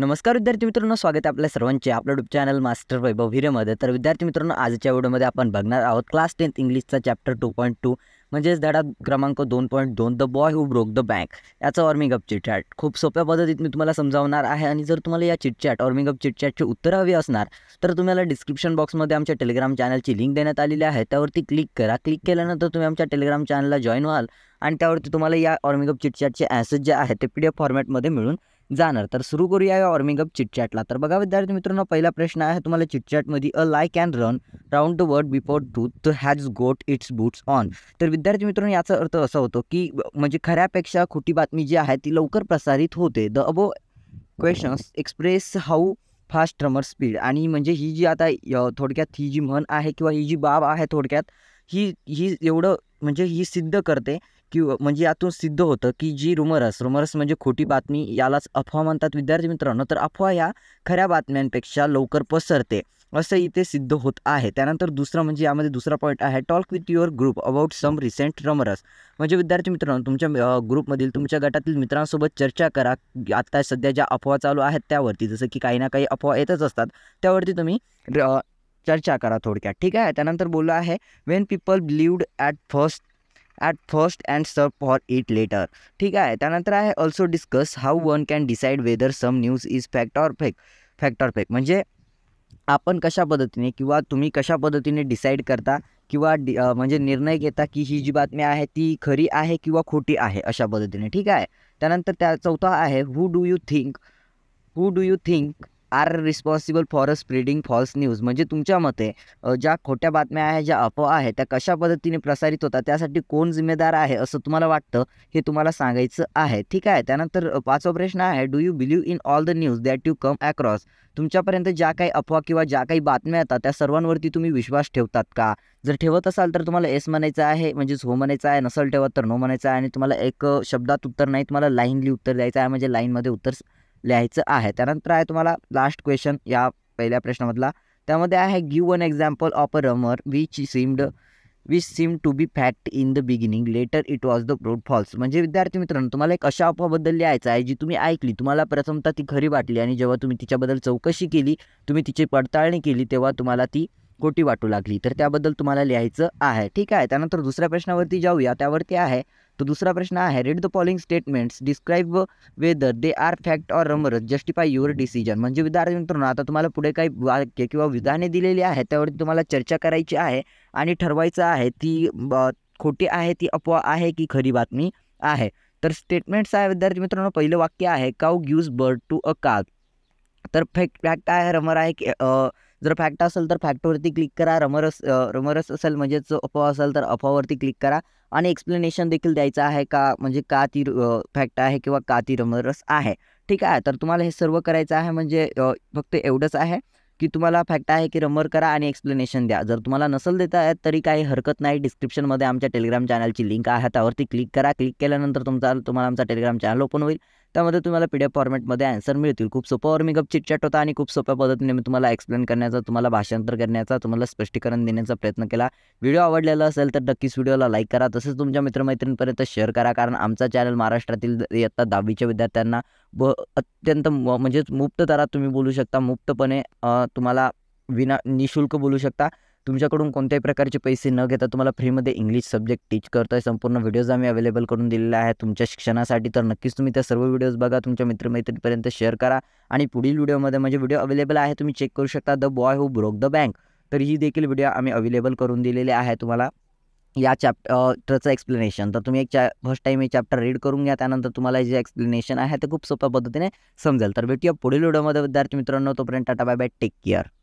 नमस्कार विद्यार्थी मित्रांनो स्वागत आहे आपल्या सर्वांचे आपलं यूट्यूब चॅनल मास्टर वैभव हिरेमध्ये तर विद्यार्थी मित्रांनो आजच्या व्हिडिओमध्ये आपण बघणार आहोत क्लास टेन्थ इंग्लिशचा चॅप्टर टू पॉईंट टू म्हणजेच धडा क्रमांक दोन पॉईंट दोन the boy who broke the bank याचा वॉर्मिंग अप चिटचॅट खूप सोप्या पद्धतीत मी तुम्हाला समजावणार आहे आणि जर तुम्हाला या चिटचॅट वॉर्मिंग अप चिटचॅटची उत्तरं हवी असणार तर तुम्हाला डिस्क्रिप्शन बॉक्समध्ये आमच्या टेलिग्राम चॅनलची लिंक देण्यात आलेली आहे त्यावरती क्लिक करा क्लिक केल्यानंतर तुम्ही आमच्या टेलिग्राम चॅनलला जॉईन व्हाल आणि त्यावरती तुम्हाला या वॉर्मिंग अप चिटचॅटचे ॲसेस जे आहे ते पी डी एफ फॉर्मॅटमध्ये मिळून जाणार तर सुरू करूया या वॉर्मिंग अप चिटचॅटला तर बघा विद्यार्थी मित्रांनो पहिला प्रश्न आहे तुम्हाला चिटचॅटमध्ये a lie can run round the world before टूथ has got its boots on तर विद्यार्थी मित्रांनो याचा अर्थ असा होतो की म्हणजे खऱ्यापेक्षा खोटी बातमी जी आहे ती लवकर प्रसारित होते the above questions express how fast rumour speed आणि म्हणजे ही जी आता थोडक्यात ही जी म्हण आहे किंवा ही जी बाब आहे थोडक्यात ही ही एवढं म्हणजे ही सिद्ध करते किंवा म्हणजे यातून सिद्ध होतं की जी रुमरस रुमरस म्हणजे खोटी बातमी यालाच अफवा म्हणतात विद्यार्थी मित्रांनो तर अफवा या खऱ्या बातम्यांपेक्षा लवकर पसरते असं इथे सिद्ध होत आहे त्यानंतर दुसरं म्हणजे यामध्ये दुसरा पॉईंट आहे talk with your group about some recent rumours म्हणजे विद्यार्थी मित्रांनो तुमच्या ग्रुपमधील तुमच्या गटातील मित्रांसोबत चर्चा करा आत्ता सध्या ज्या अफवा चालू आहेत त्यावरती जसं की काही ना काही अफवा येतच असतात त्यावरती तुम्ही चर्चा करा थोडक्यात ठीक आहे त्यानंतर बोललं आहे when people believed at first at first and सर्व फॉर इट लेटर ठीक आहे त्यानंतर आहे also discuss how one can decide whether some news is fact or fake fact or fake म्हणजे आपण कशा पद्धतीने किंवा तुम्ही कशा पद्धतीने डिसाईड करता किंवा डि म्हणजे निर्णय घेता की ही जी बातमी आहे ती खरी आहे किंवा खोटी आहे अशा पद्धतीने ठीक आहे त्यानंतर त्या चौथा आहे who do you think who do you think are responsible for a spreading false news म्हणजे तुमच्या मते ज्या खोट्या बातम्या आहेत ज्या अफवा आहेत त्या कशा पद्धतीने प्रसारित होतात त्यासाठी कोण जिम्मेदार आहे असं तुम्हाला वाटतं हे तुम्हाला सांगायचं आहे ठीक आहे त्यानंतर पाचवा प्रश्न आहे do you believe in all the news that you come across तुमच्यापर्यंत ज्या काही अफवा किंवा ज्या काही बातम्या येतात त्या सर्वांवरती तुम्ही विश्वास ठेवतात का जर ठेवत असाल तर तुम्हाला एस म्हणायचं आहे म्हणजेच हो म्हणायचं आहे नसल ठेवत तर नो म्हणायचं आहे आणि तुम्हाला एक शब्दात उत्तर नाही तुम्हाला लाईनली उत्तर द्यायचं आहे म्हणजे लाईनमध्ये उत्तर लिहायचं आहे त्यानंतर आहे तुम्हाला लास्ट क्वेश्चन या पहिल्या प्रश्नामधला त्यामध्ये आहे give one example of a rumour which seemed which seem to be fact in the beginning later it was the proved false म्हणजे विद्यार्थी मित्रांनो तुम्हाला एक अशा अफवाबद्दल लिहायचं आहे जी तुम्ही ऐकली तुम्हाला प्रथमतः ती खरी वाटली आणि जेव्हा तुम्ही तिच्याबद्दल चौकशी केली तुम्ही तिची पडताळणी केली तेव्हा तुम्हाला ती खोटी वाटू लागली तर त्याबद्दल तुम्हाला लिहायचं आहे ठीक आहे त्यानंतर दुसऱ्या प्रश्नावरती जाऊया त्यावरती आहे तर दुसरा प्रश्न आहे read the following statements describe whether they are fact or rumour justify your decision म्हणजे विद्यार्थी मित्रांनो आता तुम्हाला पुढे काही वाक्य किंवा विधाने दिलेली आहेत त्यावरती तुम्हाला चर्चा करायची आहे आणि ठरवायचं आहे ती खोटी आहे ती अफवा आहे की खरी बातमी आहे तर स्टेटमेंट्स आहे विद्यार्थी मित्रांनो पहिलं वाक्य आहे cow gives birth to a काग तर फॅक्ट फॅक्ट आहे रमर आहे की जर फॅक्ट असेल तर फॅक्टवरती क्लिक करा रमरस रमरस असेल म्हणजेच अफवा असेल तर अफवावरती क्लिक करा आणि एक्सप्लेनेशन देखील द्यायचं आहे का म्हणजे का ती फॅक्ट आहे किंवा का ती रमरस आहे ठीक आहे तर तुम्हाला हे सर्व करायचं आहे म्हणजे फक्त एवढंच आहे की तुम्हाला फॅक्ट आहे की रमर करा आणि एक्सप्लेनेशन द्या जर तुम्हाला नसल देता येत तरी काही हरकत नाही डिस्क्रिप्शनमध्ये आमच्या टेलिग्राम चॅनलची लिंक आहे त्यावरती क्लिक करा क्लिक केल्यानंतर तुमचा तुम्हाला आमचा टेलिग्राम चॅनल ओपन होईल त्यामध्ये तुम्हाला पी डी एफ फॉर्मॅटमध्ये अँसर मिळतील खूप सोपावर मी गप चिटचॅट होता आणि खूप सोप्या पद्धतीने मी तुम्हाला एक्सप्लेन करण्याचा तुम्हाला भाषांतर करण्याचा तुम्हाला स्पष्टीकरण देण्याचा प्रयत्न केला व्हिडिओ आवडलेला असेल तर नक्कीच व्हिडिओला लाईक करा तसंच तुमच्या मित्रमैत्रिणींपर्यंत शेअर करा कारण आमचा चॅनल महाराष्ट्रातील इयत्ता दहावीच्या विद्यार्थ्यांना ब अत्यंत म्हणजेच मुक्त दरात तुम्ही बोलू शकता मुक्तपणे तुम्हाला विना निशुल्क बोलू शकता तुमच्याकडून कोणत्याही प्रकारचे पैसे न घेता तुम्हाला फ्रीमध्ये इंग्लिश सब्जेक्ट टीच करतो आहे संपूर्ण व्हिडिओज आम्ही अवेलेबल करून दिलेला आहे तुमच्या शिक्षणासाठी तर नक्कीच तुम्ही त्या सर्व व्हिडिओज बघा तुमच्या मित्रमैत्रीपर्यंत शेअर करा आणि पुढील व्हिडिओमध्ये म्हणजे व्हिडिओ अवेलेबल आहे तुम्ही चेक करू शकता the boy who broke the bank तर ही देखील व्हिडिओ आम्ही अवेलेबल करून दिलेली आहे तुम्हाला या चॅप्टरचं एक्सप्लेनेशन तर तुम्ही एक चॅ फर्स्ट टाईम हे चॅप्टर रीड करून घ्या त्यानंतर तुम्हाला जे एक्सप्लेनेशन आहे ते खूप सोप्या पद्धतीने समजेल तर भेटूया पुढील व्हिडिओमध्ये विद्यार्थी मित्रांनो तोपर्यंत tata bye bye take care